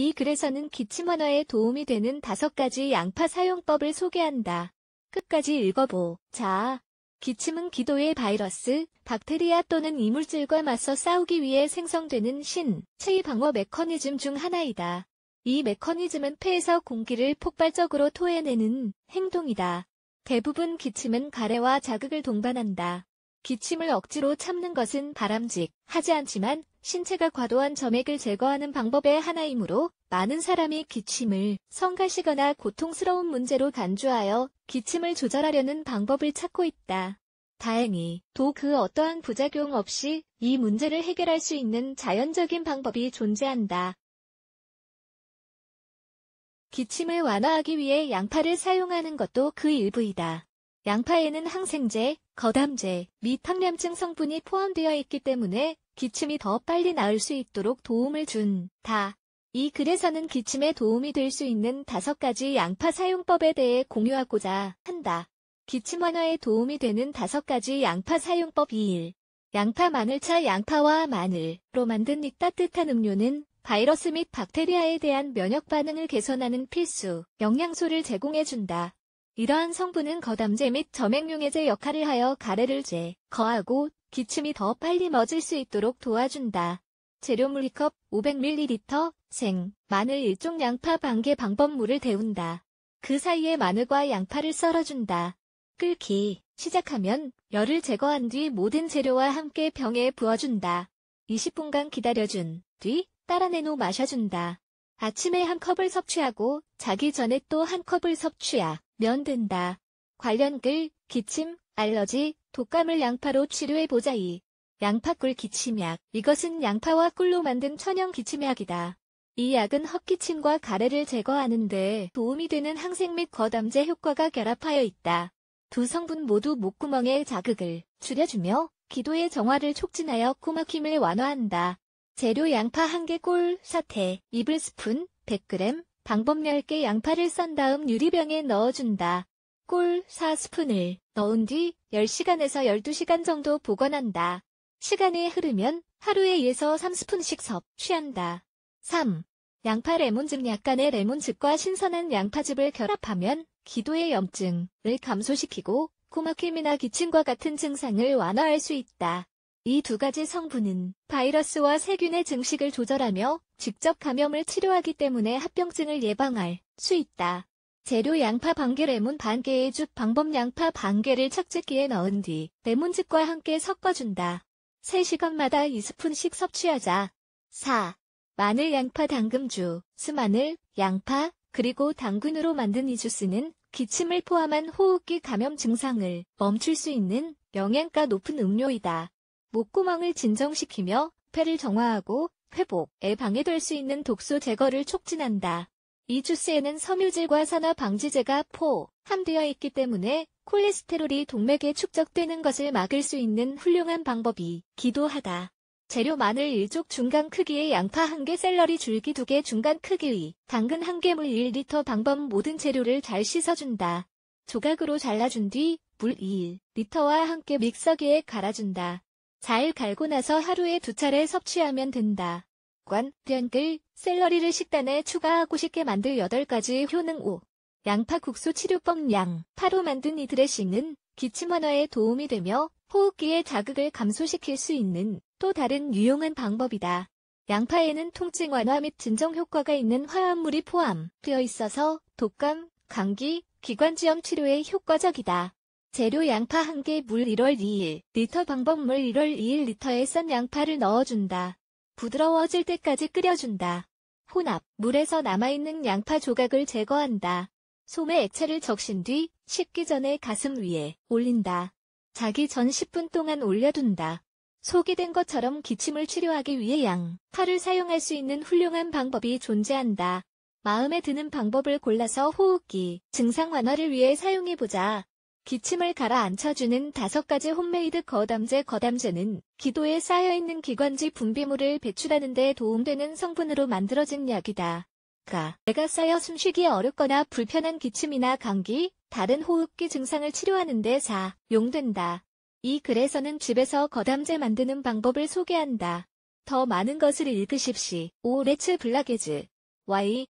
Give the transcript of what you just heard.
이 글에서는 기침 완화에 도움이 되는 다섯 가지 양파 사용법을 소개한다. 끝까지 읽어보. 자, 기침은 기도의 바이러스, 박테리아 또는 이물질과 맞서 싸우기 위해 생성되는 신, 체의 방어 메커니즘 중 하나이다. 이 메커니즘은 폐에서 공기를 폭발적으로 토해내는 행동이다. 대부분 기침은 가래와 자극을 동반한다. 기침을 억지로 참는 것은 바람직하지 않지만 신체가 과도한 점액을 제거하는 방법의 하나이므로 많은 사람이 기침을 성가시거나 고통스러운 문제로 간주하여 기침을 조절하려는 방법을 찾고 있다. 다행히 도그 어떠한 부작용 없이 이 문제를 해결할 수 있는 자연적인 방법이 존재한다. 기침을 완화하기 위해 양파를 사용하는 것도 그 일부이다. 양파에는 항생제, 거담제 및 항렴증 성분이 포함되어 있기 때문에 기침이 더 빨리 나을 수 있도록 도움을 준다. 이 글에서는 기침에 도움이 될 수 있는 다섯 가지 양파 사용법에 대해 공유하고자 한다. 기침 완화에 도움이 되는 다섯 가지 양파 사용법 2일. 양파 마늘차 양파와 마늘로 만든 이 따뜻한 음료는 바이러스 및 박테리아에 대한 면역 반응을 개선하는 필수 영양소를 제공해준다. 이러한 성분은 거담제 및 점액용해제 역할을 하여 가래를 제, 거하고 기침이 더 빨리 멎을 수 있도록 도와준다. 재료물 2컵 500ml, 생, 마늘 1종 양파 반개 방법 물을 데운다. 그 사이에 마늘과 양파를 썰어준다. 끓기 시작하면 열을 제거한 뒤 모든 재료와 함께 병에 부어준다. 20분간 기다려준 뒤 따라낸 후 마셔준다. 아침에 한 컵을 섭취하고 자기 전에 또 한 컵을 섭취하면 된다. 관련 글, 기침, 알러지, 독감을 양파로 치료해보자 이. 양파꿀 기침약. 이것은 양파와 꿀로 만든 천연 기침약이다. 이 약은 헛기침과 가래를 제거하는 데 도움이 되는 항생 및 거담제 효과가 결합하여 있다. 두 성분 모두 목구멍의 자극을 줄여주며 기도의 정화를 촉진하여 코막힘을 완화한다. 재료 양파 1개 꿀, 사태, 이불 스푼, 100g, 방법 10개 양파를 썬 다음 유리병에 넣어준다. 꿀 4스푼을 넣은 뒤 10시간에서 12시간 정도 보관한다. 시간이 흐르면 하루에 2에서 3스푼씩 섭취한다. 3. 양파 레몬즙 약간의 레몬즙과 신선한 양파즙을 결합하면 기도의 염증을 감소시키고 코막힘이나 기침과 같은 증상을 완화할 수 있다. 이두 가지 성분은 바이러스와 세균의 증식을 조절하며 직접 감염을 치료하기 때문에 합병증을 예방할 수 있다. 재료 양파 반개 레몬 반개의 즙 방법 양파 반개를 착즙기에 넣은 뒤 레몬즙과 함께 섞어준다. 3시간마다 2스푼씩 섭취하자. 4. 마늘 양파 당금주, 스마늘, 양파, 그리고 당근으로 만든 이 주스는 기침을 포함한 호흡기 감염 증상을 멈출 수 있는 영양가 높은 음료이다. 목구멍을 진정시키며 폐를 정화하고 회복에 방해될 수 있는 독소 제거를 촉진한다. 이 주스에는 섬유질과 산화 방지제가 포함되어 있기 때문에 콜레스테롤이 동맥에 축적되는 것을 막을 수 있는 훌륭한 방법이 기도하다. 재료 마늘 1쪽 중간 크기의 양파 1개 샐러리 줄기 2개 중간 크기의 당근 1개 물 1리터 방법 모든 재료를 잘 씻어준다. 조각으로 잘라준 뒤 물 2리터와 함께 믹서기에 갈아준다. 잘 갈고 나서 하루에 두 차례 섭취하면 된다. 관, 된글, 샐러리를 식단에 추가하고 쉽게 만들 8가지 효능 5. 양파 국수 치료법 양, 파로 만든 이 드레싱은 기침 완화에 도움이 되며 호흡기의 자극을 감소시킬 수 있는 또 다른 유용한 방법이다. 양파에는 통증 완화 및 진정 효과가 있는 화합물이 포함되어 있어서 독감, 감기, 기관지염 치료에 효과적이다. 재료 양파 1개 물 1월 2일 리터 방법 물 1월 2일 리터에 썬 양파를 넣어준다. 부드러워질 때까지 끓여준다. 혼합, 물에서 남아있는 양파 조각을 제거한다. 소매 액체를 적신 뒤 식기 전에 가슴 위에 올린다. 자기 전 10분 동안 올려둔다. 속이 된 것처럼 기침을 치료하기 위해 양파를 사용할 수 있는 훌륭한 방법이 존재한다. 마음에 드는 방법을 골라서 호흡기, 증상 완화를 위해 사용해보자. 기침을 가라앉혀주는 다섯 가지 홈메이드 거담제 거담제는 기도에 쌓여있는 기관지 분비물을 배출하는 데 도움되는 성분으로 만들어진 약이다. 가 내가 쌓여 숨쉬기 어렵거나 불편한 기침이나 감기, 다른 호흡기 증상을 치료하는 데 사, 용된다. 이 글에서는 집에서 거담제 만드는 방법을 소개한다. 더 많은 것을 읽으십시. 오 레츠 블라게즈. Y